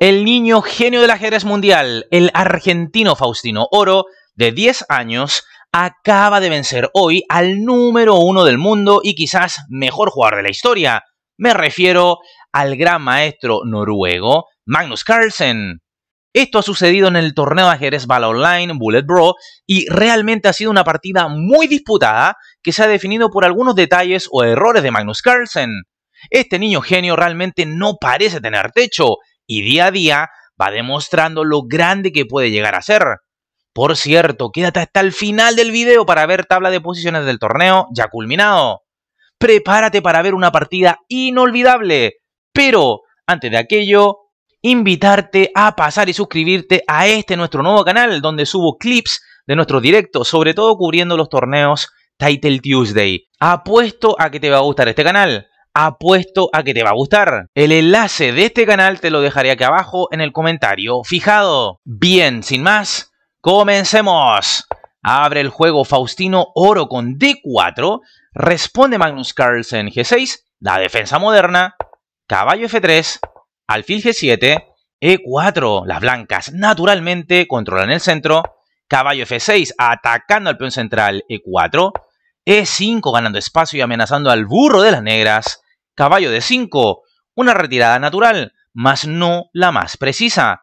El niño genio del ajedrez mundial, el argentino Faustino Oro, de 10 años, acaba de vencer hoy al número uno del mundo y quizás mejor jugador de la historia. Me refiero al gran maestro noruego Magnus Carlsen. Esto ha sucedido en el torneo de ajedrez Bala Online Bullet Bro y realmente ha sido una partida muy disputada que se ha definido por algunos detalles o errores de Magnus Carlsen. Este niño genio realmente no parece tener techo y día a día va demostrando lo grande que puede llegar a ser. Por cierto, quédate hasta el final del video para ver tabla de posiciones del torneo ya culminado. Prepárate para ver una partida inolvidable, pero antes de aquello, invitarte a pasar y suscribirte a este nuestro nuevo canal donde subo clips de nuestros directos, sobre todo cubriendo los torneos Title Tuesday. Apuesto a que te va a gustar este canal apuesto a que te va a gustar. El enlace de este canal te lo dejaré aquí abajo en el comentario fijado. Bien, sin más, comencemos. Abre el juego Faustino Oro con D4, responde Magnus Carlsen G6, la defensa moderna, caballo F3, alfil G7, E4, las blancas naturalmente controlan el centro, caballo F6 atacando al peón central E4, e5 ganando espacio y amenazando al burro de las negras. Caballo de 5, una retirada natural, mas no la más precisa.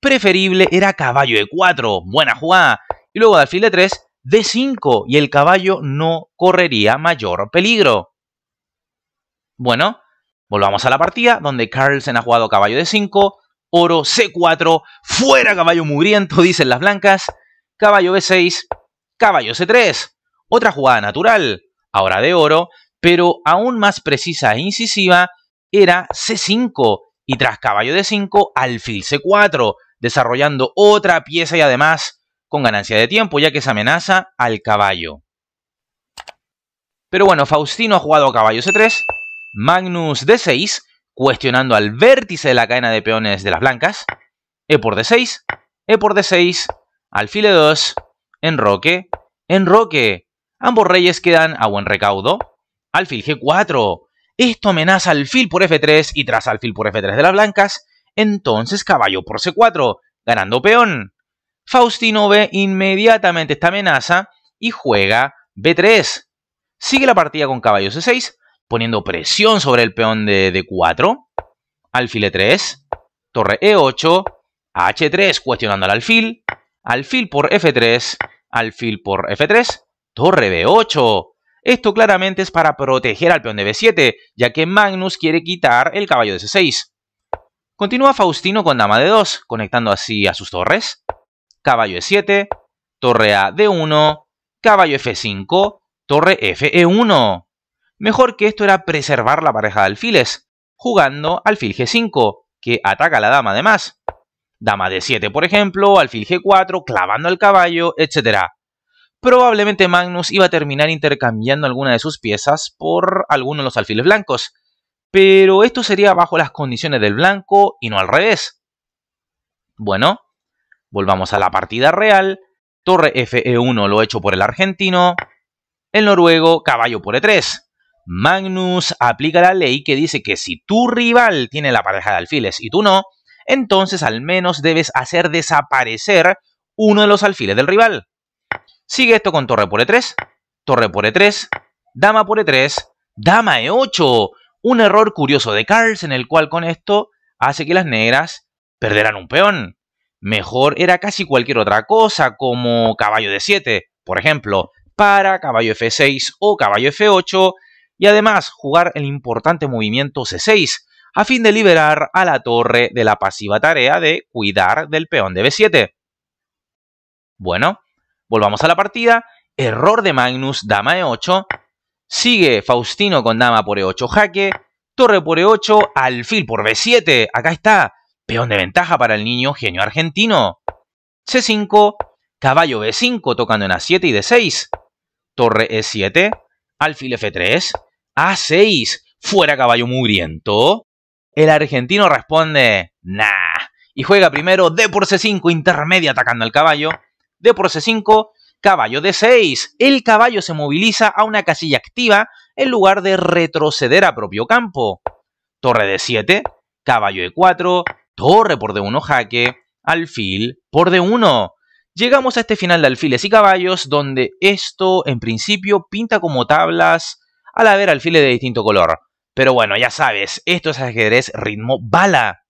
Preferible era caballo de 4, buena jugada. Y luego de alfil de 3, D5 y el caballo no correría mayor peligro. Bueno, volvamos a la partida donde Carlsen ha jugado caballo de 5, oro C4, fuera caballo mugriento, dicen las blancas, caballo B6, caballo C3. Otra jugada natural, ahora de oro, pero aún más precisa e incisiva, era C5 y tras caballo de 5, alfil C4, desarrollando otra pieza y además con ganancia de tiempo, ya que se amenaza al caballo. Pero bueno, Faustino ha jugado caballo C3, Magnus D6, cuestionando al vértice de la cadena de peones de las blancas, E por D6, E por D6, alfil E2, enroque, enroque, Ambos reyes quedan a buen recaudo. Alfil G4. Esto amenaza alfil por F3 y tras alfil por F3 de las blancas, entonces caballo por C4, ganando peón. Faustino ve inmediatamente esta amenaza y juega B3. Sigue la partida con caballo C6, poniendo presión sobre el peón de D4. Alfil E3, torre E8, H3 cuestionando al alfil, alfil por F3, alfil por F3, Torre B8. Esto claramente es para proteger al peón de B7, ya que Magnus quiere quitar el caballo de C6. Continúa Faustino con dama de 2, conectando así a sus torres. Caballo E7, torre A D1, caballo F5, torre F E1. Mejor que esto era preservar la pareja de alfiles, jugando alfil G5, que ataca a la dama además. Dama D7, por ejemplo, alfil G4, clavando al caballo, etc probablemente Magnus iba a terminar intercambiando alguna de sus piezas por alguno de los alfiles blancos, pero esto sería bajo las condiciones del blanco y no al revés. Bueno, volvamos a la partida real, torre FE1 lo hecho por el argentino, el noruego caballo por E3. Magnus aplica la ley que dice que si tu rival tiene la pareja de alfiles y tú no, entonces al menos debes hacer desaparecer uno de los alfiles del rival. Sigue esto con torre por E3, torre por E3, dama por E3, dama E8. Un error curioso de Carls en el cual con esto hace que las negras perderán un peón. Mejor era casi cualquier otra cosa, como caballo de 7, por ejemplo, para caballo F6 o caballo F8, y además jugar el importante movimiento C6, a fin de liberar a la torre de la pasiva tarea de cuidar del peón de B7. Bueno, Volvamos a la partida. Error de Magnus, dama e8. Sigue Faustino con dama por e8 jaque. Torre por e8, alfil por b7. Acá está. Peón de ventaja para el niño genio argentino. c5, caballo b5 tocando en a7 y d6. Torre e7, alfil f3, a6. Fuera caballo mugriento. El argentino responde, nah. Y juega primero d por c5, intermedia atacando al caballo de c 5, caballo de 6. El caballo se moviliza a una casilla activa en lugar de retroceder a propio campo. Torre de 7, caballo de 4, torre por D1 jaque, alfil por D1. Llegamos a este final de alfiles y caballos, donde esto en principio pinta como tablas al haber alfiles de distinto color. Pero bueno, ya sabes, esto es ajedrez ritmo bala.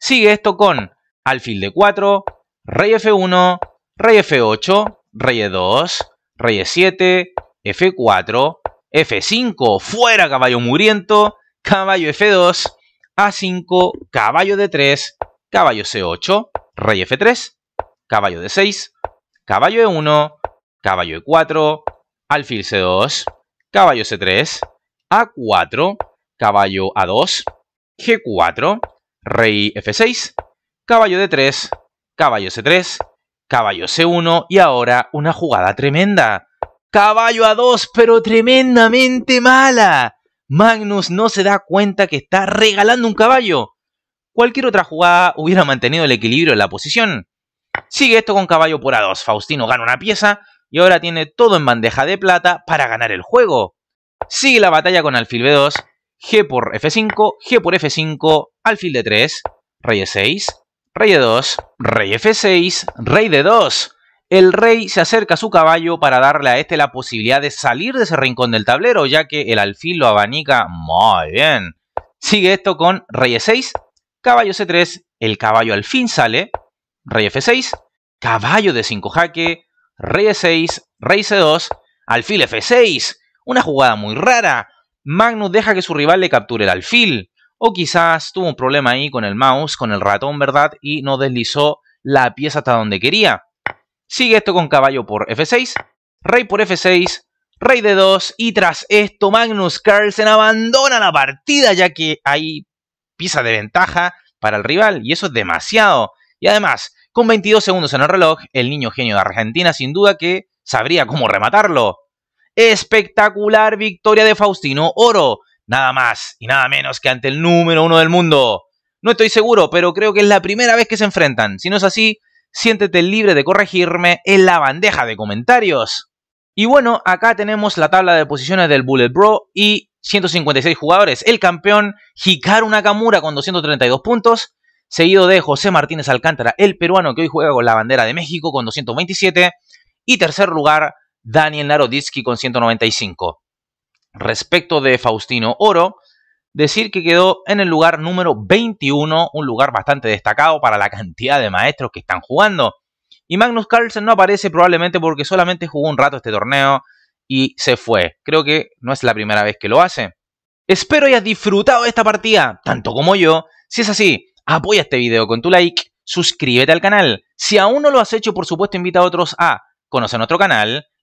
Sigue esto con alfil de 4, rey F1, rey f8, rey e2, rey e7, f4, f5, fuera caballo muriento, caballo f2, a5, caballo d3, caballo c8, rey f3, caballo d6, caballo e1, caballo e4, alfil c2, caballo c3, a4, caballo a2, g4, rey f6, caballo d3, caballo c3, Caballo C1 y ahora una jugada tremenda. Caballo A2, pero tremendamente mala. Magnus no se da cuenta que está regalando un caballo. Cualquier otra jugada hubiera mantenido el equilibrio en la posición. Sigue esto con caballo por A2. Faustino gana una pieza y ahora tiene todo en bandeja de plata para ganar el juego. Sigue la batalla con alfil B2, G por F5, G por F5, alfil D3, rey E6, Rey de 2, rey f6, rey d 2. El rey se acerca a su caballo para darle a este la posibilidad de salir de ese rincón del tablero, ya que el alfil lo abanica muy bien. Sigue esto con rey e6, caballo c3, el caballo al fin sale, rey f6, caballo de 5 jaque, rey e6, rey c2, alfil f6. Una jugada muy rara. Magnus deja que su rival le capture el alfil o quizás tuvo un problema ahí con el mouse, con el ratón, ¿verdad? Y no deslizó la pieza hasta donde quería. Sigue esto con caballo por F6, rey por F6, rey de 2 y tras esto Magnus Carlsen abandona la partida ya que hay pieza de ventaja para el rival y eso es demasiado. Y además, con 22 segundos en el reloj, el niño genio de Argentina sin duda que sabría cómo rematarlo. Espectacular victoria de Faustino Oro nada más y nada menos que ante el número uno del mundo. No estoy seguro, pero creo que es la primera vez que se enfrentan. Si no es así, siéntete libre de corregirme en la bandeja de comentarios. Y bueno, acá tenemos la tabla de posiciones del Bullet Bro y 156 jugadores. El campeón Hikaru Nakamura con 232 puntos, seguido de José Martínez Alcántara, el peruano que hoy juega con la bandera de México con 227. Y tercer lugar, Daniel Naroditsky con 195. Respecto de Faustino Oro, decir que quedó en el lugar número 21, un lugar bastante destacado para la cantidad de maestros que están jugando. Y Magnus Carlsen no aparece probablemente porque solamente jugó un rato este torneo y se fue. Creo que no es la primera vez que lo hace. Espero hayas disfrutado de esta partida, tanto como yo. Si es así, apoya este video con tu like, suscríbete al canal. Si aún no lo has hecho, por supuesto, invita a otros a conocer nuestro canal,